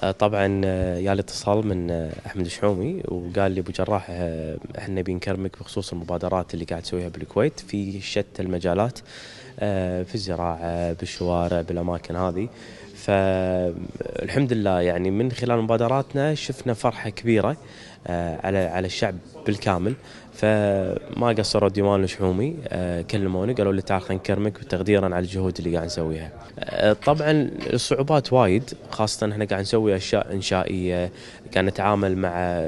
آه، طبعا آه، يا الاتصال من آه، احمد الشحومي وقال لي ابو جراح احنا بنكرمك بخصوص المبادرات اللي قاعد تسويها بالكويت في شتى المجالات في الزراعه بالشوارع بالاماكن هذه فالحمد لله يعني من خلال مبادراتنا شفنا فرحه كبيره آه، على على الشعب بالكامل فما قصروا ديوان الشحومي آه، كلموني قالوا لي تعال خلينا نكرمك تقديرا على الجهود اللي قاعد نسويها. آه، طبعا الصعوبات وايد خاصه احنا قاعد نسوي اشياء انشائيه قاعد نتعامل مع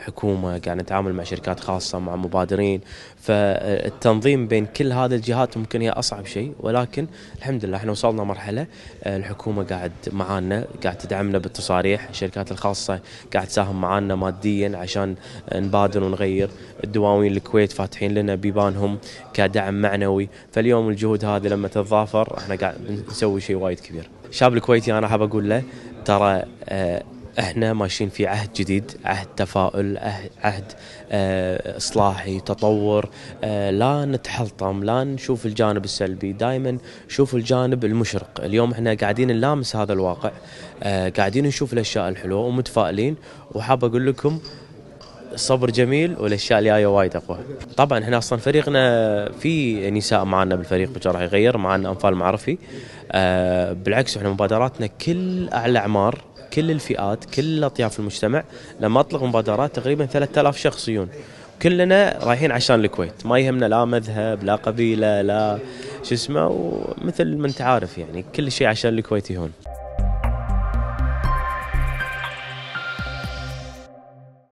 حكومه قاعد نتعامل مع شركات خاصه مع مبادرين فالتنظيم بين كل هذه الجهات ممكن هي اصعب شيء ولكن الحمد لله احنا وصلنا مرحله الحكومه قاعد معانا قاعد تدعمنا بالتصاريح الشركات الخاصه قاعد تساهم معانا عنا ماديا عشان نبادر ونغير الدواوين الكويت فاتحين لنا بيبانهم كدعم معنوي فاليوم الجهود هذه لما تتضافر احنا قاعد نسوي شيء وايد كبير الشاب الكويتي انا حاب اقول له ترى آه، احنا ماشيين في عهد جديد عهد تفاؤل عهد آه، اصلاحي تطور آه، لا نتحلطم لا نشوف الجانب السلبي دائما شوف الجانب المشرق اليوم احنا قاعدين نلامس هذا الواقع آه، قاعدين نشوف الاشياء الحلوه ومتفائلين وحاب اقول لكم الصبر جميل والاشياء اللي جايه وايد اقوى. طبعا احنا اصلا فريقنا في نساء معنا بالفريق بكره راح يغير معنا انفال معرفي. آه بالعكس احنا مبادراتنا كل اعلى اعمار كل الفئات كل اطياف المجتمع لما اطلق مبادرات تقريبا 3000 شخص يجون كلنا رايحين عشان الكويت ما يهمنا لا مذهب لا قبيله لا شو اسمه ومثل ما انت عارف يعني كل شيء عشان الكويت يهون